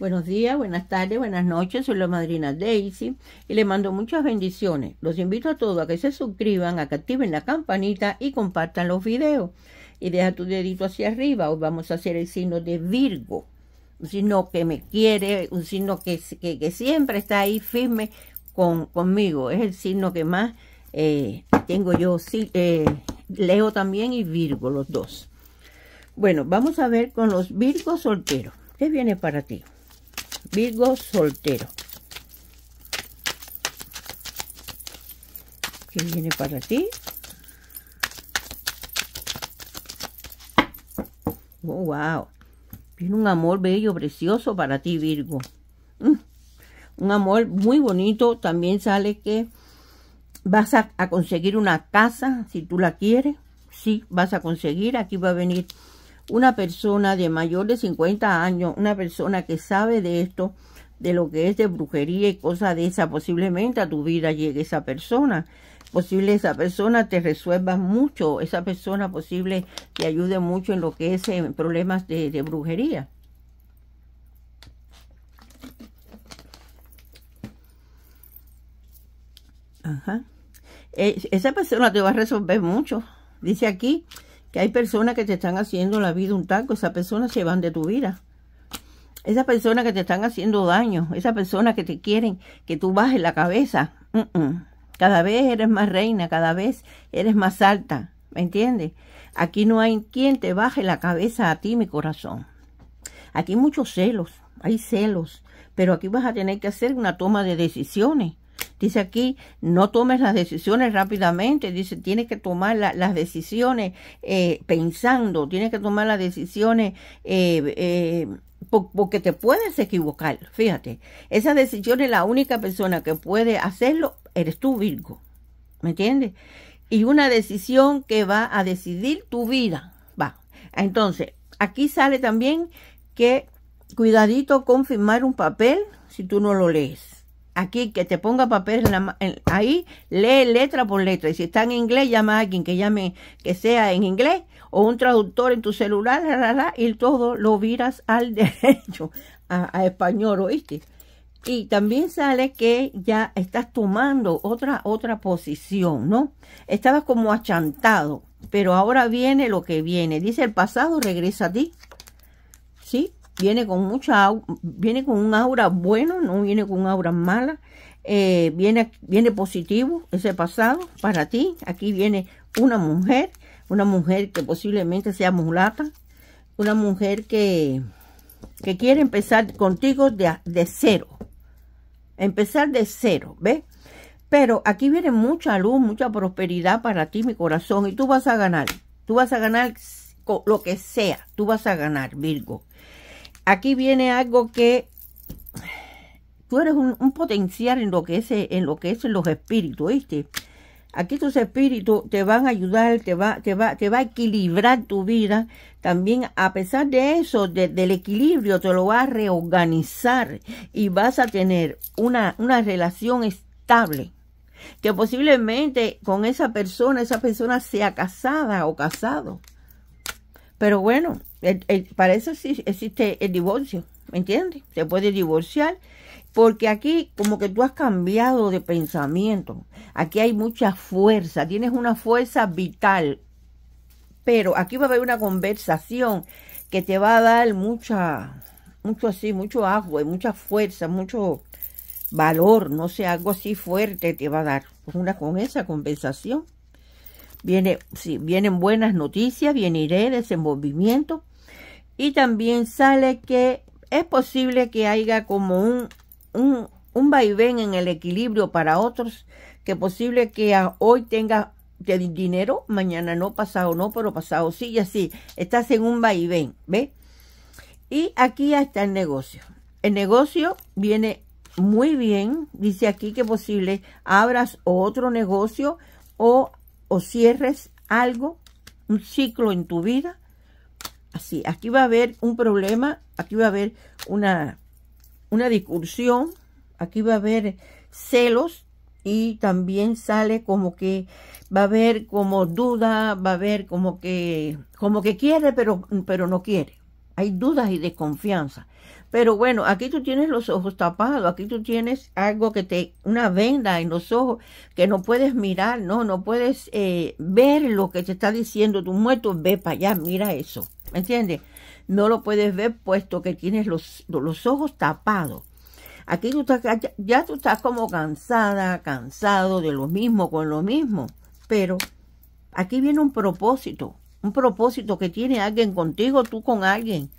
Buenos días, buenas tardes, buenas noches. Soy la madrina Daisy y le mando muchas bendiciones. Los invito a todos a que se suscriban, a que activen la campanita y compartan los videos. Y deja tu dedito hacia arriba. Hoy vamos a hacer el signo de Virgo. Un signo que me quiere, un signo que, siempre está ahí firme con, conmigo. Es el signo que más eh, tengo yo. Sí, eh, Leo también y Virgo, los dos. Bueno, vamos a ver con los Virgos solteros. ¿Qué viene para ti? Virgo soltero. ¿Qué viene para ti? Oh, wow. tiene un amor bello, precioso para ti, Virgo. Mm. Un amor muy bonito. También sale que vas a conseguir una casa, si tú la quieres. Sí, vas a conseguir. Aquí va a venir una persona de mayor de 50 años, una persona que sabe de esto, de lo que es de brujería y cosas de esa, posiblemente a tu vida llegue esa persona. Posible esa persona te resuelva mucho, esa persona posible te ayude mucho en lo que es problemas de, brujería. Ajá. Eh, esa persona te va a resolver mucho. Dice aquí, que hay personas que te están haciendo la vida un taco, esas personas se van de tu vida. Esas personas que te están haciendo daño, esas personas que te quieren que tú bajes la cabeza. Cada vez eres más reina, cada vez eres más alta, ¿me entiendes? Aquí no hay quien te baje la cabeza a ti, mi corazón. Aquí hay muchos celos, hay celos, pero aquí vas a tener que hacer una toma de decisiones Dice aquí, no tomes las decisiones rápidamente, dice, tienes que tomar las decisiones eh, pensando, tienes que tomar las decisiones eh, eh, porque te puedes equivocar, fíjate, esas decisiones la única persona que puede hacerlo eres tú, Virgo, ¿me entiendes? Y una decisión que va a decidir tu vida, va. Entonces, aquí sale también que cuidadito con firmar un papel si tú no lo lees aquí que te ponga papel ahí, lee letra por letra. Y si está en inglés, llama a alguien que llame, que sea en inglés, o un traductor en tu celular, y todo lo viras al derecho, a, a, español, ¿oíste? Y también sale que ya estás tomando otra, otra posición, ¿no? Estabas como achantado, pero ahora viene lo que viene. Dice el pasado regresa a ti. ¿Sí? viene con mucha viene con un aura bueno, no viene con un aura mala. Eh, viene, viene positivo ese pasado para ti. Aquí viene una mujer, una mujer que posiblemente sea mulata, una mujer que, que quiere empezar contigo de, de cero. Empezar de cero, ¿ves? Pero aquí viene mucha luz, mucha prosperidad para ti, mi corazón, y tú vas a ganar. Tú vas a ganar lo que sea, tú vas a ganar, Virgo aquí viene algo que tú eres un, potencial en lo que es en lo que los espíritus, ¿viste? Aquí tus espíritus te van a ayudar, te va, te va, te va a equilibrar tu vida. También, a pesar de eso, del equilibrio, te lo va a reorganizar y vas a tener una, una relación estable. Que posiblemente con esa persona, esa persona sea casada o casado pero bueno, para eso sí existe el divorcio, ¿me entiendes? Se puede divorciar porque aquí como que tú has cambiado de pensamiento. Aquí hay mucha fuerza, tienes una fuerza vital. Pero aquí va a haber una conversación que te va a dar mucha, mucho así, mucho agua y mucha fuerza, mucho valor, no sé, algo así fuerte te va a dar pues una, con esa conversación. Viene, vienen buenas noticias, viene iré, desenvolvimiento. Y también sale que es posible que haya como un, un, vaivén en el equilibrio para otros, que posible que hoy tengas dinero, mañana no, pasado no, pero pasado sí y así. Estás en un vaivén, ¿ves? Y aquí está el negocio. El negocio viene muy bien. Dice aquí que posible abras otro negocio o o cierres algo, un ciclo en tu vida. Así, aquí va a haber un problema, aquí va a haber una, una discusión, aquí va a haber celos y también sale como que va a haber como duda, va a haber como que como que quiere pero pero no quiere. Hay dudas y desconfianza. Pero bueno, aquí tú tienes los ojos tapados, aquí tú tienes algo que te, una venda en los ojos que no puedes mirar, no, no puedes eh, ver lo que te está diciendo tu muerto, ve para allá, mira eso, ¿me entiendes? No lo puedes ver puesto que tienes los, los ojos tapados. Aquí tú estás, ya tú estás como cansada, cansado de lo mismo, con lo mismo, pero aquí viene un propósito, un propósito que tiene alguien contigo, tú con alguien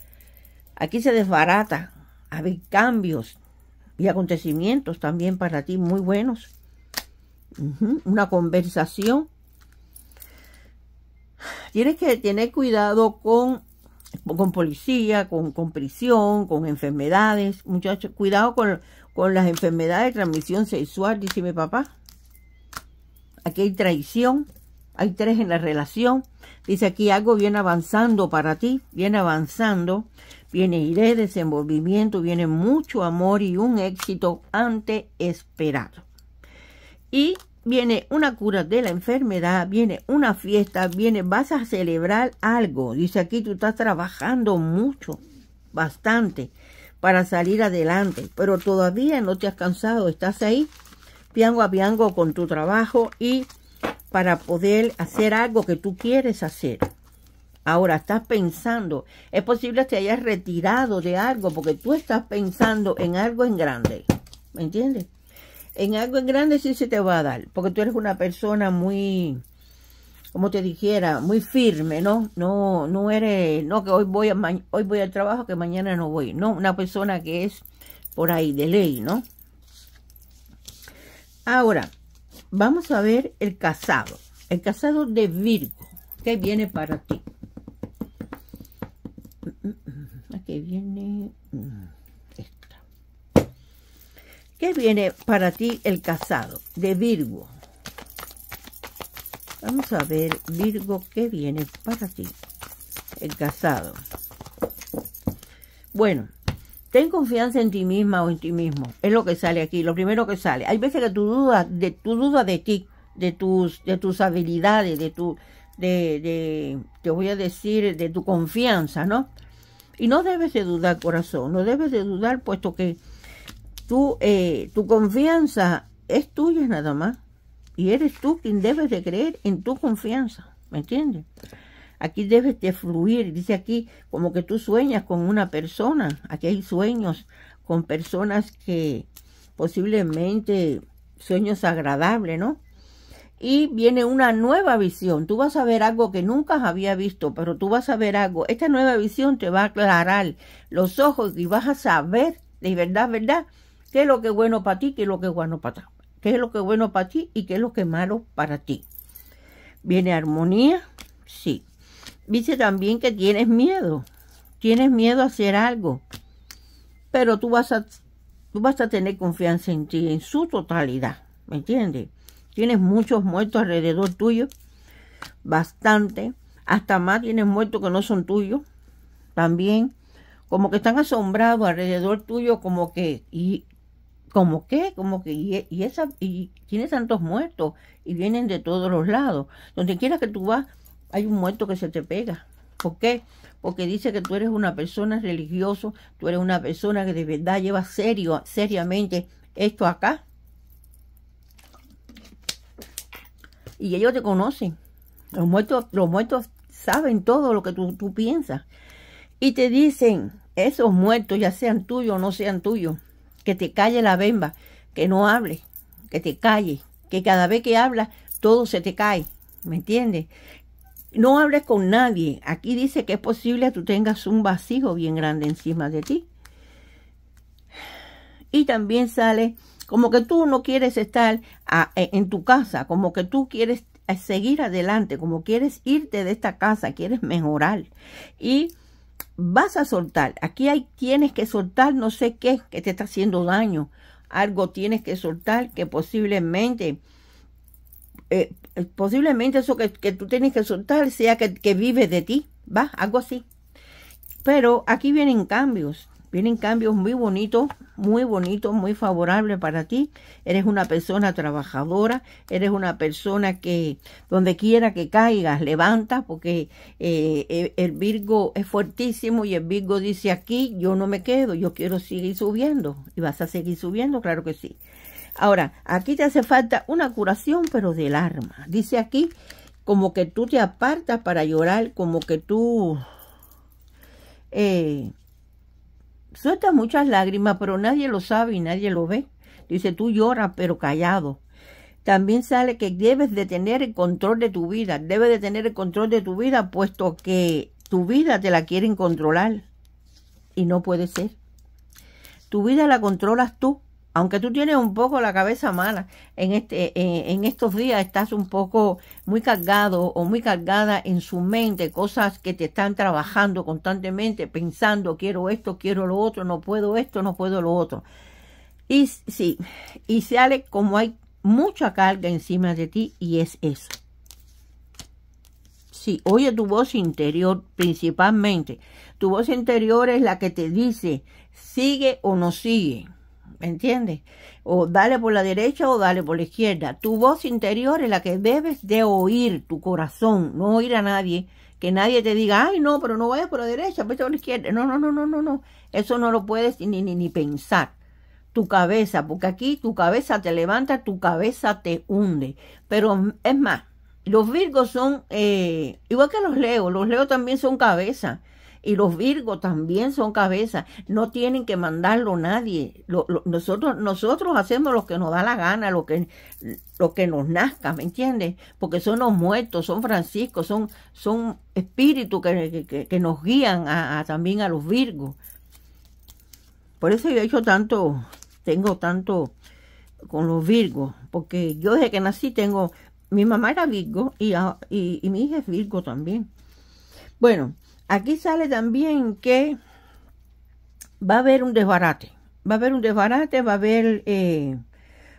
Aquí se desbarata. Hay cambios y acontecimientos también para ti muy buenos. Una conversación. Tienes que tener cuidado con, con policía, con, con prisión, con enfermedades. Muchachos, cuidado con, con las enfermedades de transmisión sexual, dice mi papá. Aquí hay traición. Hay tres en la relación. Dice aquí algo viene avanzando para ti, viene avanzando viene iré, desenvolvimiento, viene mucho amor y un éxito ante esperado. Y viene una cura de la enfermedad, viene una fiesta, viene, vas a celebrar algo. Dice aquí, tú estás trabajando mucho, bastante, para salir adelante, pero todavía no te has cansado, estás ahí, piango a piango con tu trabajo y para poder hacer algo que tú quieres hacer. Ahora estás pensando, es posible que te hayas retirado de algo porque tú estás pensando en algo en grande. ¿Me entiendes? En algo en grande sí se te va a dar, porque tú eres una persona muy, como te dijera, muy firme, ¿no? No, no eres, no que hoy voy, hoy voy al trabajo, que mañana no voy. No, una persona que es por ahí de ley, ¿no? Ahora, vamos a ver el casado. El casado de Virgo, qué viene para ti. viene mm, esta. ¿Qué viene para ti el casado de Virgo? Vamos a ver, Virgo, ¿qué viene para ti el casado? Bueno, ten confianza en ti misma o en ti mismo. Es lo que sale aquí, lo primero que sale. Hay veces que tú dudas de, tu dudas de ti, de tus, de tus habilidades, de tu, de, de, te voy a decir, de tu confianza, ¿no? Y no debes de dudar, corazón, no debes de dudar, puesto que tú, eh, tu confianza es tuya nada más. Y eres tú quien debes de creer en tu confianza, ¿me entiendes? Aquí debes de fluir, dice aquí, como que tú sueñas con una persona. Aquí hay sueños con personas que posiblemente, sueños agradables, ¿no? y viene una nueva visión. Tú vas a ver algo que nunca había visto, pero tú vas a ver algo. Esta nueva visión te va a aclarar los ojos y vas a saber de verdad, verdad, qué es lo que es bueno para ti, qué es lo que es bueno para ti, qué es lo que es bueno para ti y qué es lo que es malo para ti. Viene armonía, sí. Dice también que tienes miedo, tienes miedo a hacer algo, pero tú vas a, tú vas a tener confianza en ti, en su totalidad, ¿me entiendes? Tienes muchos muertos alrededor tuyo, bastante. Hasta más tienes muertos que no son tuyos, también. Como que están asombrados alrededor tuyo, como que, y como que, como que, y, esa, y tienes tantos muertos, y vienen de todos los lados. Donde quiera que tú vas, hay un muerto que se te pega. ¿Por qué? Porque dice que tú eres una persona religiosa, tú eres una persona que de verdad lleva serio, seriamente esto acá. Y ellos te conocen. Los muertos, los muertos saben todo lo que tú, piensas. Y te dicen, esos muertos, ya sean tuyos o no sean tuyos, que te calle la bemba, que no hable, que te calle, que cada vez que hablas, todo se te cae. ¿Me entiendes? No hables con nadie. Aquí dice que es posible que tú tengas un vacío bien grande encima de ti. Y también sale como que tú no quieres estar e, en tu casa, como que tú quieres eh, seguir adelante, como quieres irte de esta casa, quieres mejorar. Y vas a soltar. Aquí hay, tienes que soltar no sé qué que te está haciendo daño. Algo tienes que soltar que posiblemente, eh, eh, posiblemente eso que, que, tú tienes que soltar sea que, que vive de ti, ¿va? Algo así. Pero aquí vienen cambios. Vienen cambios muy bonitos, muy bonitos, muy favorables para ti. Eres una persona trabajadora, eres una persona que donde quiera que caigas, levanta, porque eh, e, el Virgo es fuertísimo y el Virgo dice aquí, yo no me quedo, yo quiero seguir subiendo. Y vas a seguir subiendo, claro que sí. Ahora, aquí te hace falta una curación, pero del arma. Dice aquí, como que tú te apartas para llorar, como que tú... Eh, suelta muchas lágrimas, pero nadie lo sabe y nadie lo ve. Dice, tú lloras, pero callado. También sale que debes de tener el control de tu vida, debes de tener el control de tu vida, puesto que tu vida te la quieren controlar. Y no puede ser. Tu vida la controlas tú aunque tú tienes un poco la cabeza mala, en, este, eh, en, estos días estás un poco muy cargado o muy cargada en su mente, cosas que te están trabajando constantemente, pensando, quiero esto, quiero lo otro, no puedo esto, no puedo lo otro. Y sí, y sale como hay mucha carga encima de ti y es eso. Sí, oye tu voz interior principalmente. Tu voz interior es la que te dice, sigue o no sigue. ¿me entiendes? O dale por la derecha o dale por la izquierda. Tu voz interior es la que debes de oír, tu corazón, no oír a nadie. Que nadie te diga, ay, no, pero no vayas por la derecha, vayas por la izquierda. No, no, no, no, no, no. Eso no lo puedes ni, ni, ni pensar. Tu cabeza, porque aquí tu cabeza te levanta, tu cabeza te hunde. Pero es más, los virgos son, eh, igual que los leos, los leos también son cabeza y los Virgos también son cabezas, no tienen que mandarlo nadie. nosotros, nosotros hacemos lo que nos da la gana, lo que, lo que nos nazca, ¿me entiendes? Porque son los muertos, son Francisco, son, son espíritus que, nos guían a, también a los Virgos. Por eso yo he hecho tanto, tengo tanto con los Virgos, porque yo desde que nací tengo, mi mamá era Virgo y, y, y mi hija es Virgo también. Bueno, Aquí sale también que va a haber un desbarate, va a haber un desbarate, va a haber eh,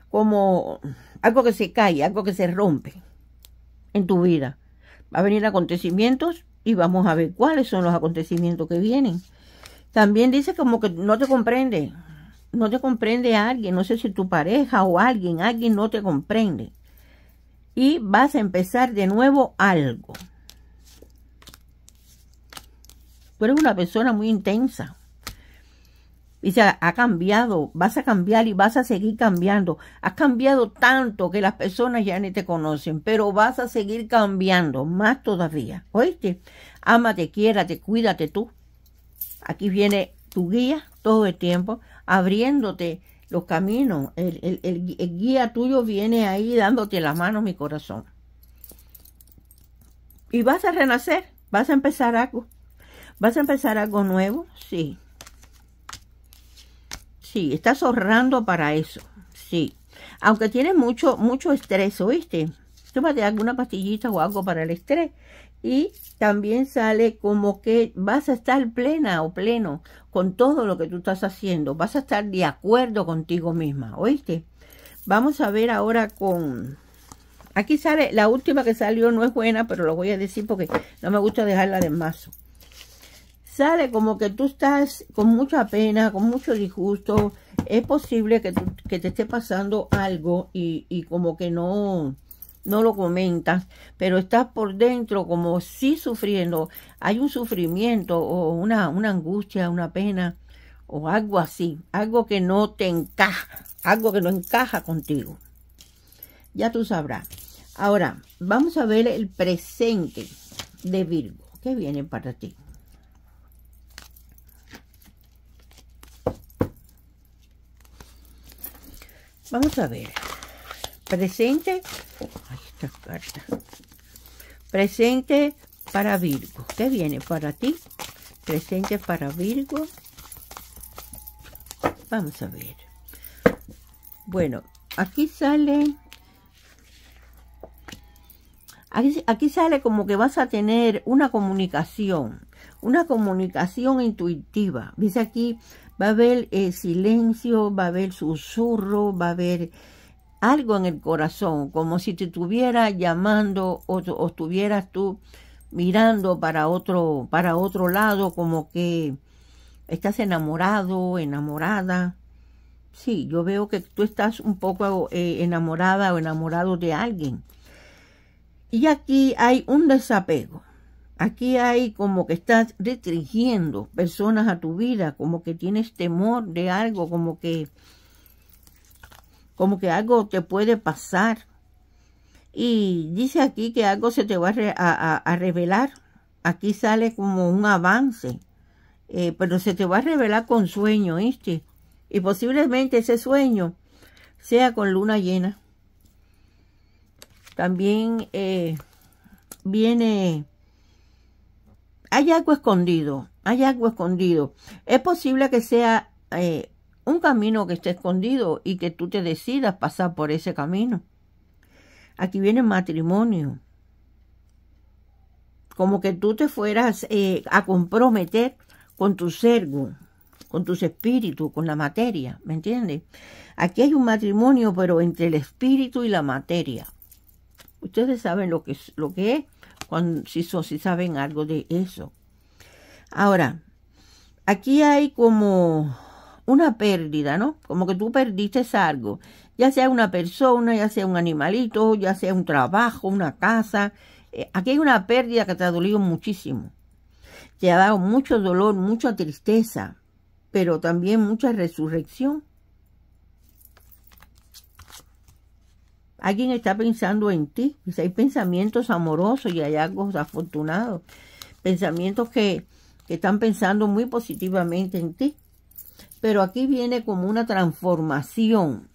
como algo que se cae, algo que se rompe en tu vida. Va a venir acontecimientos y vamos a ver cuáles son los acontecimientos que vienen. También dice como que no te comprende, no te comprende alguien, no sé si tu pareja o alguien, alguien no te comprende. Y vas a empezar de nuevo algo. eres una persona muy intensa. y se ha cambiado, vas a cambiar y vas a seguir cambiando. Has cambiado tanto que las personas ya ni te conocen, pero vas a seguir cambiando, más todavía. ¿Oíste? amate, quiérate, cuídate tú. Aquí viene tu guía todo el tiempo, abriéndote los caminos. El, guía tuyo viene ahí dándote la mano, mi corazón. Y vas a renacer, vas a empezar algo. ¿Vas a empezar algo nuevo? Sí. Sí, estás ahorrando para eso. Sí. Aunque tienes mucho, mucho estrés, ¿oíste? Tómate alguna pastillita o algo para el estrés. Y también sale como que vas a estar plena o pleno con todo lo que tú estás haciendo. Vas a estar de acuerdo contigo misma, ¿oíste? Vamos a ver ahora con... Aquí sale, la última que salió no es buena, pero lo voy a decir porque no me gusta dejarla de mazo sale como que tú estás con mucha pena, con mucho disgusto. Es posible que, te esté pasando algo y, como que no, no lo comentas, pero estás por dentro como si sufriendo. Hay un sufrimiento o una, una angustia, una pena o algo así, algo que no te encaja, algo que no encaja contigo. Ya tú sabrás. Ahora, vamos a ver el presente de Virgo. ¿Qué viene para ti? Vamos a ver. Presente. está carta. Presente para Virgo. ¿Qué viene para ti? Presente para Virgo. Vamos a ver. Bueno, aquí sale... Aquí, aquí sale como que vas a tener una comunicación, una comunicación intuitiva. Dice aquí, va a haber eh, silencio, va a haber susurro, va a haber algo en el corazón, como si te estuviera llamando o, estuvieras tú mirando para otro, para otro lado, como que estás enamorado, enamorada. Sí, yo veo que tú estás un poco eh, enamorada o enamorado de alguien. Y aquí hay un desapego. Aquí hay como que estás restringiendo personas a tu vida, como que tienes temor de algo, como que como que algo te puede pasar. Y dice aquí que algo se te va a, revelar. Aquí sale como un avance, eh, pero se te va a revelar con sueño, ¿viste? Y posiblemente ese sueño sea con luna llena. También eh, viene hay algo escondido, hay algo escondido. Es posible que sea eh, un camino que esté escondido y que tú te decidas pasar por ese camino. Aquí viene matrimonio. Como que tú te fueras eh, a comprometer con tu ser, con tus espíritus, con la materia, ¿me entiendes? Aquí hay un matrimonio, pero entre el espíritu y la materia. Ustedes saben lo que es, lo que es si, saben algo de eso. Ahora, aquí hay como una pérdida, ¿no? Como que tú perdiste algo, ya sea una persona, ya sea un animalito, ya sea un trabajo, una casa. Eh, aquí hay una pérdida que te ha dolido muchísimo. Te ha dado mucho dolor, mucha tristeza, pero también mucha resurrección. Alguien está pensando en ti. hay pensamientos amorosos y hay algo afortunado Pensamientos que, que están pensando muy positivamente en ti. Pero aquí viene como una transformación.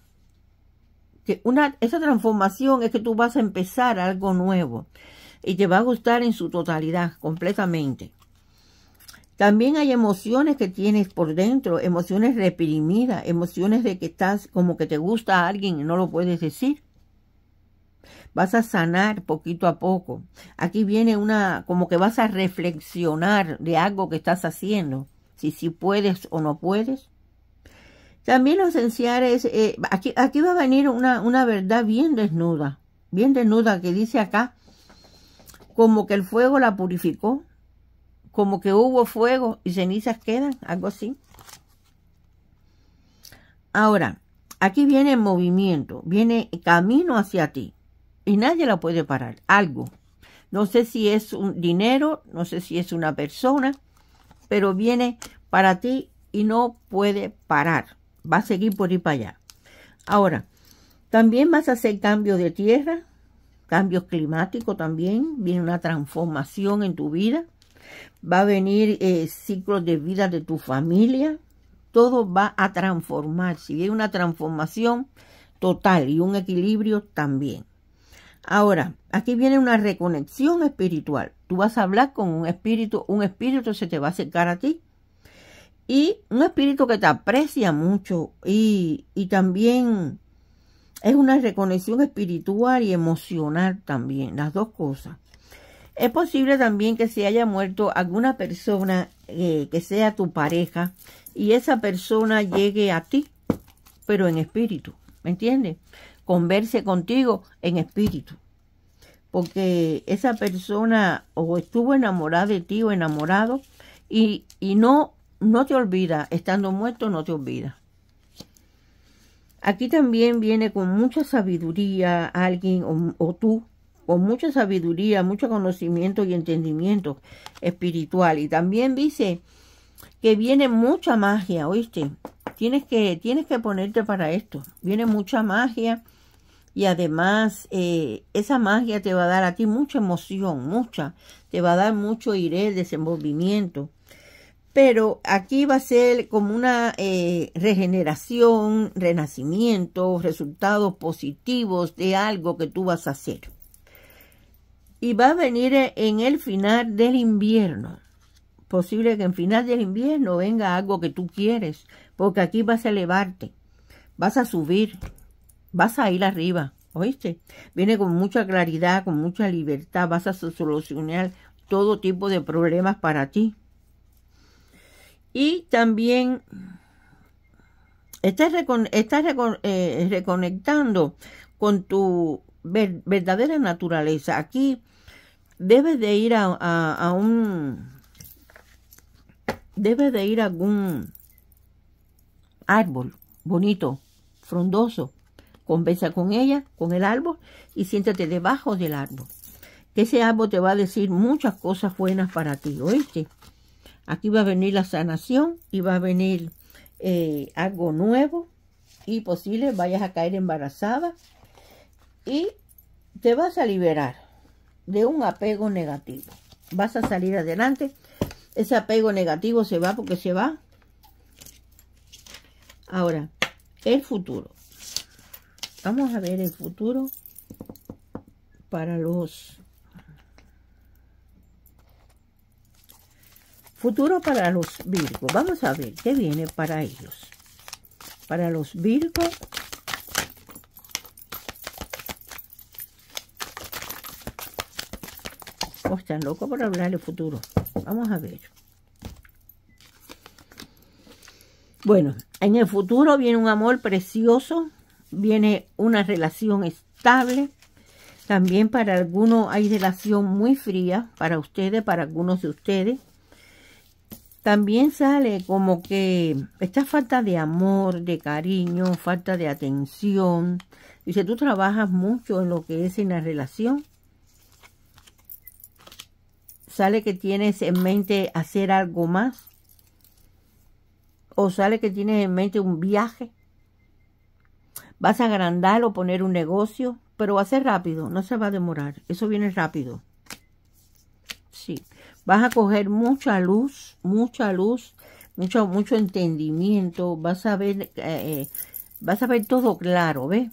Que una, esa transformación es que tú vas a empezar algo nuevo y te va a gustar en su totalidad, completamente. También hay emociones que tienes por dentro, emociones reprimidas, emociones de que estás como que te gusta a alguien y no lo puedes decir vas a sanar poquito a poco. Aquí viene una, como que vas a reflexionar de algo que estás haciendo, si si puedes o no puedes. También los es eh, aquí, aquí va a venir una, una verdad bien desnuda, bien desnuda que dice acá, como que el fuego la purificó, como que hubo fuego y cenizas quedan, algo así. Ahora, aquí viene el movimiento, viene camino hacia ti y nadie la puede parar, algo. No sé si es un dinero, no sé si es una persona, pero viene para ti y no puede parar. Va a seguir por ir para allá. Ahora, también vas a hacer cambios de tierra, cambios climáticos también, viene una transformación en tu vida, va a venir eh, ciclos de vida de tu familia, todo va a transformarse, y hay una transformación total y un equilibrio también. Ahora, aquí viene una reconexión espiritual. Tú vas a hablar con un espíritu, un espíritu se te va a acercar a ti. Y un espíritu que te aprecia mucho y, y también es una reconexión espiritual y emocional también, las dos cosas. Es posible también que se haya muerto alguna persona eh, que sea tu pareja y esa persona llegue a ti, pero en espíritu, ¿me entiendes? converse contigo en espíritu. Porque esa persona o estuvo enamorada de ti o enamorado y, y no, no te olvida, estando muerto no te olvida. Aquí también viene con mucha sabiduría alguien o, tú con mucha sabiduría, mucho conocimiento y entendimiento espiritual. Y también dice que viene mucha magia, ¿oíste? Tienes que, tienes que ponerte para esto. Viene mucha magia, y además eh, esa magia te va a dar a ti mucha emoción, mucha, te va a dar mucho iré, desenvolvimiento. Pero aquí va a ser como una eh, regeneración, renacimiento, resultados positivos de algo que tú vas a hacer. Y va a venir e, en el final del invierno. Posible que en final del invierno venga algo que tú quieres, porque aquí vas a elevarte, vas a subir, vas a ir arriba, ¿oíste? Viene con mucha claridad, con mucha libertad, vas a solucionar todo tipo de problemas para ti. Y también estás, eh, reconectando con tu verdadera naturaleza. Aquí debes de ir a, un... de ir a algún árbol bonito, frondoso, Conversa con ella, con el árbol, y siéntate debajo del árbol. ese árbol te va a decir muchas cosas buenas para ti, ¿oíste? Aquí va a venir la sanación y va a venir eh, algo nuevo y posible vayas a caer embarazada y te vas a liberar de un apego negativo. Vas a salir adelante. Ese apego negativo se va porque se va. Ahora, el futuro. Vamos a ver el futuro para los... Futuro para los Virgos. Vamos a ver qué viene para ellos. Para los Virgos Oh, están locos por hablar el futuro. Vamos a ver. Bueno, en el futuro viene un amor precioso viene una relación estable. También para algunos hay relación muy fría, para ustedes, para algunos de ustedes. También sale como que esta falta de amor, de cariño, falta de atención. Dice, tú trabajas mucho en lo que es en la relación. Sale que tienes en mente hacer algo más. O sale que tienes en mente un viaje Vas a agrandar o poner un negocio, pero va a ser rápido, no se va a demorar. Eso viene rápido. Sí, vas a coger mucha luz, mucha luz, mucho, mucho entendimiento. Vas a ver, eh, eh, vas a ver todo claro, ¿ves?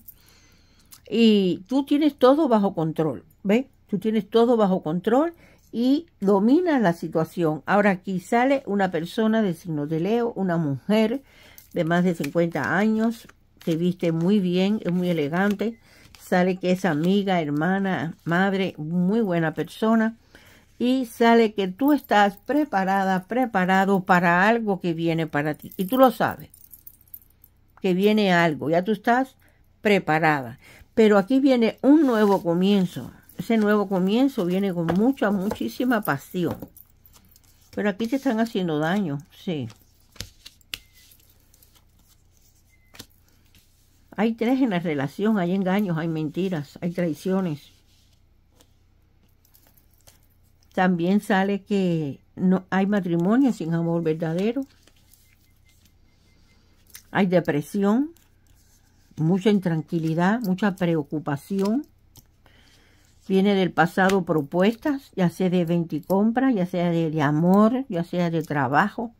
Y tú tienes todo bajo control, ¿ves? Tú tienes todo bajo control y dominas la situación. Ahora aquí sale una persona de signo de Leo, una mujer de más de 50 años, se viste muy bien, es muy elegante. Sale que es amiga, hermana, madre, muy buena persona. Y sale que tú estás preparada, preparado para algo que viene para ti. Y tú lo sabes, que viene algo. Ya tú estás preparada. Pero aquí viene un nuevo comienzo. Ese nuevo comienzo viene con mucha, muchísima pasión. Pero aquí te están haciendo daño, sí. Hay tres en la relación, hay engaños, hay mentiras, hay traiciones. También sale que no hay matrimonio sin amor verdadero. Hay depresión, mucha intranquilidad, mucha preocupación. Viene del pasado propuestas, ya sea de compra, ya sea de amor, ya sea de trabajo.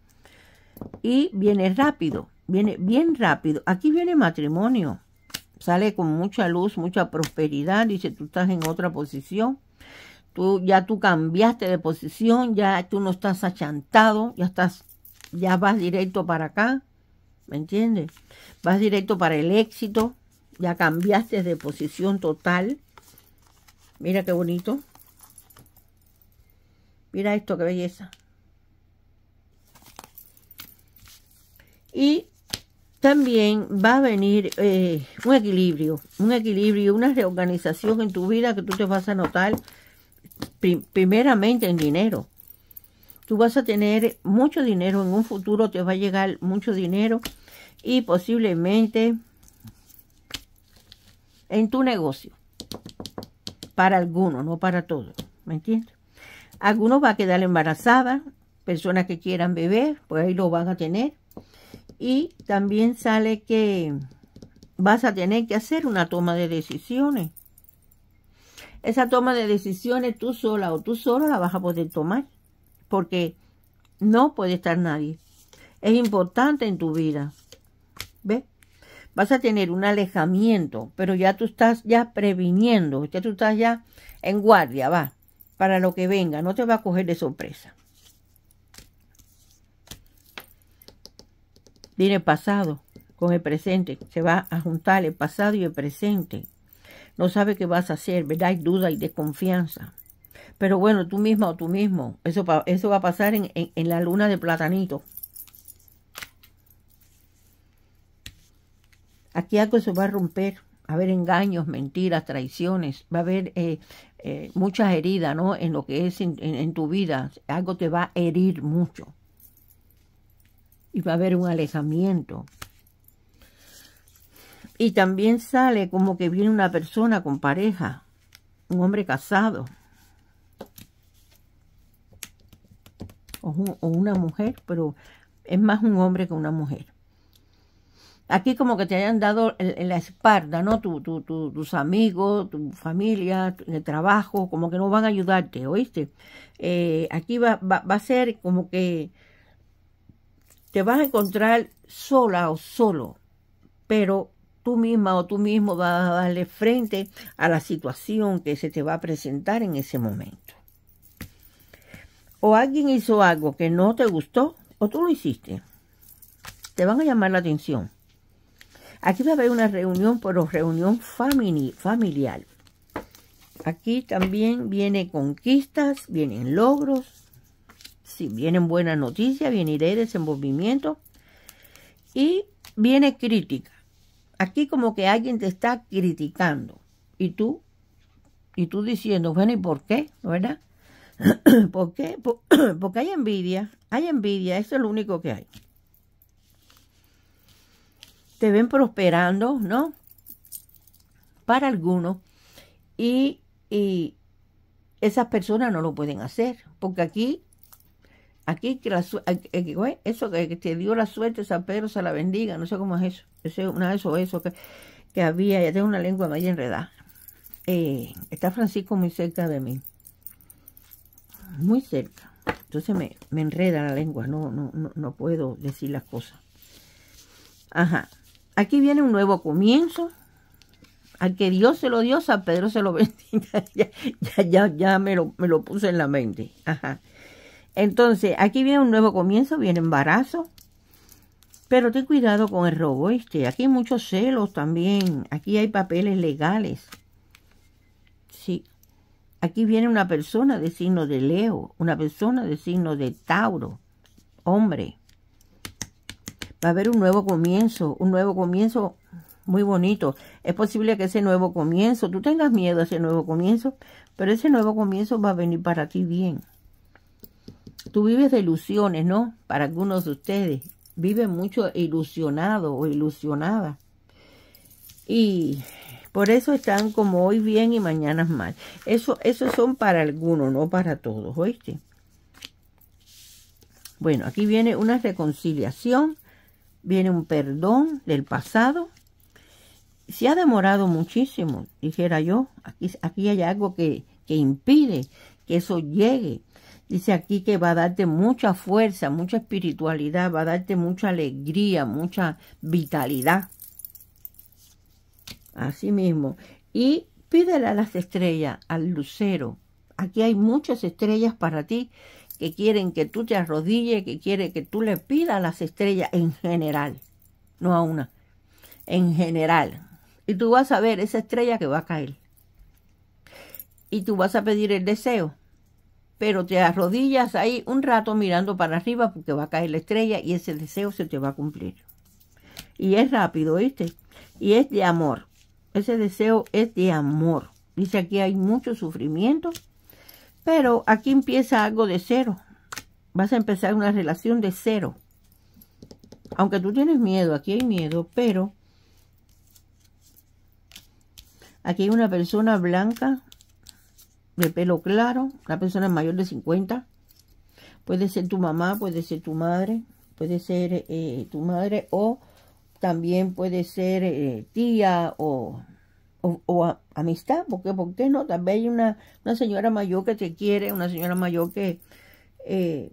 Y viene rápido, Viene bien rápido. Aquí viene matrimonio. Sale con mucha luz, mucha prosperidad. Dice, tú estás en otra posición. Tú, ya tú cambiaste de posición, ya tú no estás achantado, ya estás, ya vas directo para acá. ¿Me entiendes? Vas directo para el éxito. Ya cambiaste de posición total. Mira qué bonito. Mira esto, qué belleza. Y también va a venir eh, un equilibrio, un equilibrio, una reorganización en tu vida que tú te vas a notar primeramente en dinero. Tú vas a tener mucho dinero, en un futuro te va a llegar mucho dinero y posiblemente en tu negocio. Para algunos, no para todos, ¿me entiendes? Algunos va a quedar embarazada, personas que quieran beber, pues ahí lo van a tener y también sale que vas a tener que hacer una toma de decisiones. Esa toma de decisiones tú sola o tú solo la vas a poder tomar, porque no puede estar nadie. Es importante en tu vida. ¿Ves? Vas a tener un alejamiento, pero ya tú estás ya previniendo, ya tú estás ya en guardia, va, para lo que venga, no te va a coger de sorpresa. Viene el pasado con el presente. Se va a juntar el pasado y el presente. No sabe qué vas a hacer, ¿verdad? Hay duda y desconfianza. Pero bueno, tú misma o tú mismo, eso, eso va a pasar en, la luna de platanito. Aquí algo se va a romper. Va a haber engaños, mentiras, traiciones. Va a haber eh, eh, muchas heridas, ¿no? En lo que es en tu vida. Algo te va a herir mucho y va a haber un alejamiento. Y también sale como que viene una persona con pareja, un hombre casado. O, una mujer, pero es más un hombre que una mujer. Aquí como que te hayan dado la espalda, ¿no? Tu, tus amigos, tu familia, el trabajo, como que no van a ayudarte, ¿oíste? Eh, aquí va, va a ser como que te vas a encontrar sola o solo, pero tú misma o tú mismo vas a darle frente a la situación que se te va a presentar en ese momento. O alguien hizo algo que no te gustó o tú lo hiciste. Te van a llamar la atención. Aquí va a haber una reunión, pero reunión familiar. Aquí también viene conquistas, vienen logros, si vienen buenas noticias, viene idea de desenvolvimiento y viene crítica. Aquí como que alguien te está criticando y tú y tú diciendo, bueno, ¿y por qué? ¿Verdad? ¿Por qué? porque hay envidia, hay envidia, eso es lo único que hay. Te ven prosperando, ¿no? Para algunos y, y esas personas no lo pueden hacer, porque aquí Aquí que la eh, eso que te dio la suerte San Pedro se la bendiga, no sé cómo es eso. es una de eso, eso que, que había, ya tengo una lengua Muy enredada. Eh, está Francisco muy cerca de mí. Muy cerca. Entonces me, enreda la lengua, no, no, no, puedo decir las cosas. Ajá. Aquí viene un nuevo comienzo al que Dios se lo dio, San Pedro se lo bendiga. ya, ya, ya, ya me, me, lo, puse en la mente. Ajá. Entonces, aquí viene un nuevo comienzo, viene embarazo. Pero ten cuidado con el robo, este. Aquí hay muchos celos también. Aquí hay papeles legales. Sí. Aquí viene una persona de signo de Leo, una persona de signo de Tauro. Hombre. Va a haber un nuevo comienzo, un nuevo comienzo muy bonito. Es posible que ese nuevo comienzo, tú tengas miedo a ese nuevo comienzo, pero ese nuevo comienzo va a venir para ti bien tú vives de ilusiones, ¿no? Para algunos de ustedes, vive mucho ilusionado o ilusionada. Y por eso están como hoy bien y mañana mal. Eso, eso son para algunos, no para todos, ¿oíste? Bueno, aquí viene una reconciliación, viene un perdón del pasado. Se ha demorado muchísimo, dijera yo. Aquí, hay algo que, que impide que eso llegue Dice aquí que va a darte mucha fuerza, mucha espiritualidad, va a darte mucha alegría, mucha vitalidad. Así mismo. Y pídele a las estrellas, al lucero. Aquí hay muchas estrellas para ti que quieren que tú te arrodilles, que quieren que tú le pidas a las estrellas en general, no a una, en general. Y tú vas a ver esa estrella que va a caer. Y tú vas a pedir el deseo pero te arrodillas ahí un rato mirando para arriba porque va a caer la estrella y ese deseo se te va a cumplir. Y es rápido, ¿viste? Y es de amor. Ese deseo es de amor. Dice aquí hay mucho sufrimiento, pero aquí empieza algo de cero. Vas a empezar una relación de cero. Aunque tú tienes miedo, aquí hay miedo, pero aquí hay una persona blanca de pelo claro, una persona mayor de 50. Puede ser tu mamá, puede ser tu madre, puede ser eh, tu madre o también puede ser eh, tía o, o, amistad, porque ¿por qué no? Tal vez hay una, una, señora mayor que te quiere, una señora mayor que, eh,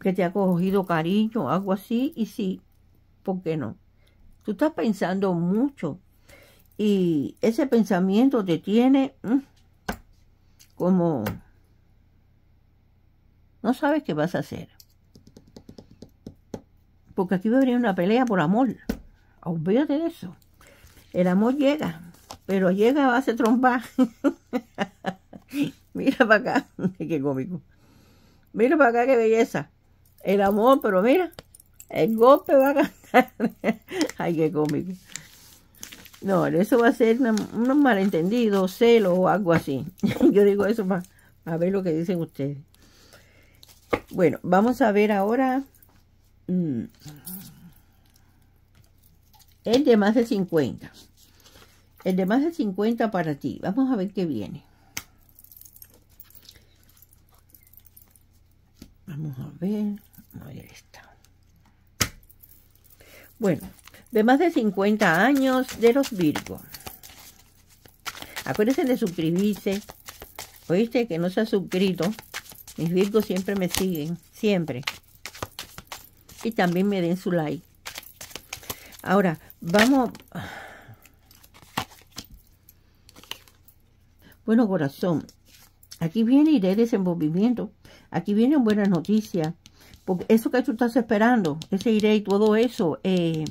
que te ha cogido cariño, algo así, y sí, ¿por qué no? Tú estás pensando mucho y ese pensamiento te tiene... Mm, como no sabes qué vas a hacer. Porque aquí va a venir una pelea por amor. Olvídate de eso. El amor llega, pero llega a base trompa. mira para acá, qué cómico. Mira para acá, qué belleza. El amor, pero mira, el golpe va a cantar. Ay, qué cómico. No, eso va a ser un malentendido, celo o algo así. Yo digo eso para, ver lo que dicen ustedes. Bueno, vamos a ver ahora... Mm, el de más de 50. El de más de 50 para ti. Vamos a ver qué viene. Vamos a ver. Bueno, de más de 50 años de los Virgos. Acuérdense de suscribirse. Oíste que no se ha suscrito. Mis Virgos siempre me siguen, siempre. Y también me den su like. Ahora, vamos. Bueno, corazón, aquí viene y de desenvolvimiento. Aquí viene buenas noticias. Porque eso que tú estás esperando, ese iré y todo eso, eh,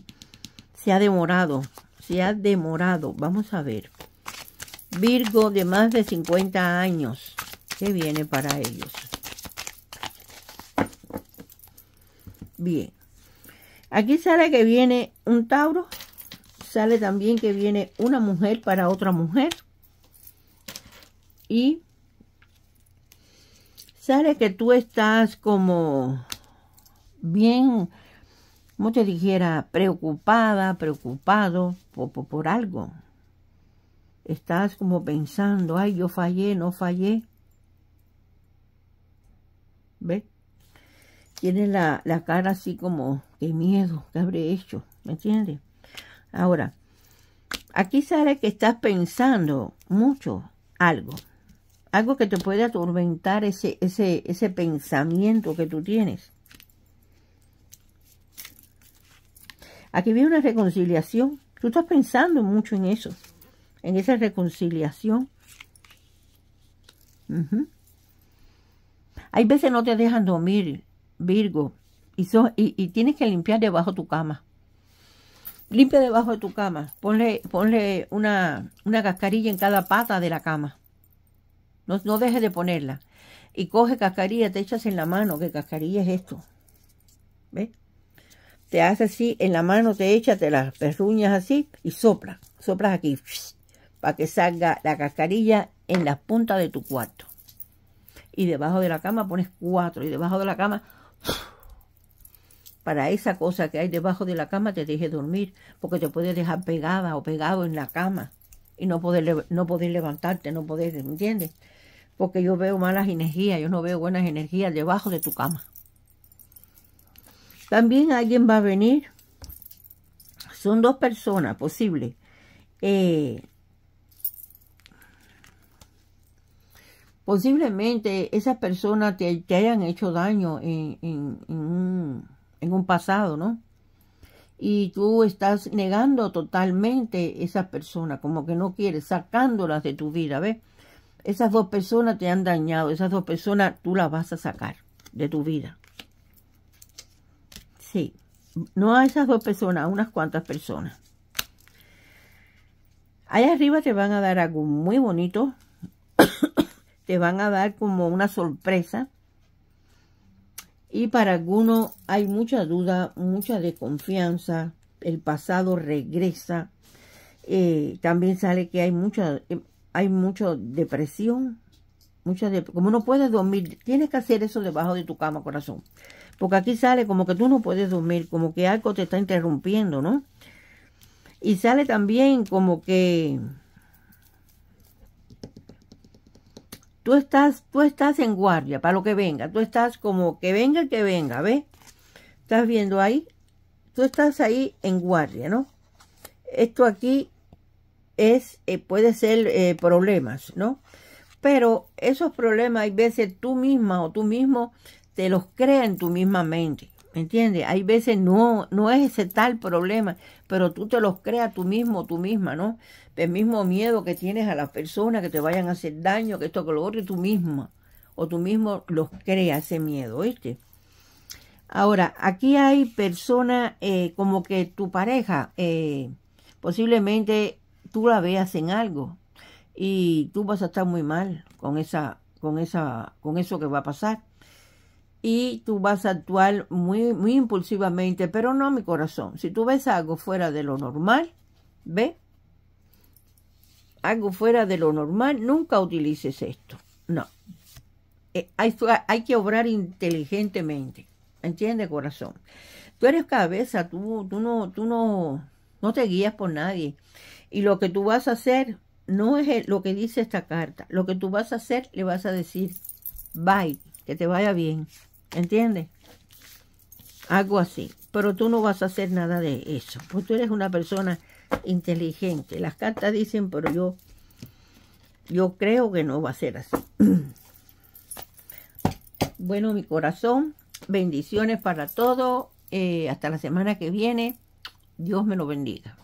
se ha demorado, se ha demorado. Vamos a ver. Virgo de más de 50 años, ¿qué viene para ellos? Bien. Aquí sale que viene un Tauro, sale también que viene una mujer para otra mujer y sale que tú estás como bien como te dijera, preocupada, preocupado por, algo. Estás como pensando, ay, yo fallé, no fallé. ¿Ves? Tienes la, cara así como de miedo, que habré hecho? ¿Me entiendes? Ahora, aquí sale que estás pensando mucho algo, algo que te puede atormentar ese, ese, ese pensamiento que tú tienes. Aquí viene una reconciliación. Tú estás pensando mucho en eso, en esa reconciliación. Hay veces no te dejan dormir, Virgo, y, so, y, tienes que limpiar debajo tu cama. Limpia debajo de tu cama. Ponle, una, una cascarilla en cada pata de la cama. No, no dejes de ponerla. Y coge cascarilla, te echas en la mano, que cascarilla es esto. ¿Ves? te hace así, en la mano te echas te las perruñas así y sopla, soplas aquí, para que salga la cascarilla en las puntas de tu cuarto. Y debajo de la cama pones cuatro, y debajo de la cama, para esa cosa que hay debajo de la cama te deje dormir, porque te puedes dejar pegada o pegado en la cama y no poder, no poder levantarte, no poder, ¿entiendes? Porque yo veo malas energías, yo no veo buenas energías debajo de tu cama. También alguien va a venir. Son dos personas posibles. Eh, posiblemente esas personas te, hayan hecho daño en, un, en, un, pasado, ¿no? Y tú estás negando totalmente esas personas, como que no quieres, sacándolas de tu vida, ¿ves? Esas dos personas te han dañado, esas dos personas tú las vas a sacar de tu vida. Sí, no a esas dos personas, a unas cuantas personas. Allá arriba te van a dar algo muy bonito. te van a dar como una sorpresa. Y para algunos hay mucha duda, mucha desconfianza. El pasado regresa. Eh, también sale que hay mucha, eh, hay mucha depresión. de, como no puedes dormir, tienes que hacer eso debajo de tu cama, corazón porque aquí sale como que tú no puedes dormir, como que algo te está interrumpiendo, ¿no? Y sale también como que tú estás, tú estás en guardia para lo que venga, tú estás como que venga, que venga, ¿ves? Estás viendo ahí, tú estás ahí en guardia, ¿no? Esto aquí es, eh, puede ser eh, problemas, ¿no? Pero esos problemas hay veces tú misma o tú mismo te los crea en tu misma mente. ¿Me entiendes? Hay veces no, no es ese tal problema, pero tú te los creas tú mismo, tú misma, ¿no? El mismo miedo que tienes a las personas que te vayan a hacer daño, que esto, que lo otro, tú misma, o tú mismo los creas ese miedo, ¿viste? Ahora, aquí hay personas eh, como que tu pareja, eh, posiblemente tú la veas en algo y tú vas a estar muy mal con esa, con esa, con eso que va a pasar y tú vas a actuar muy, muy impulsivamente, pero no mi corazón. Si tú ves algo fuera de lo normal, ve, algo fuera de lo normal, nunca utilices esto. No. Eh, hay, hay, que obrar inteligentemente. ¿Entiendes, corazón? Tú eres cabeza, tú, tú, no, tú no, no te guías por nadie. Y lo que tú vas a hacer no es lo que dice esta carta. Lo que tú vas a hacer, le vas a decir, bye, que te vaya bien. ¿Entiendes? Algo así. Pero tú no vas a hacer nada de eso. Porque tú eres una persona inteligente. Las cartas dicen, pero yo, yo creo que no va a ser así. bueno, mi corazón, bendiciones para todo. Eh, hasta la semana que viene. Dios me lo bendiga.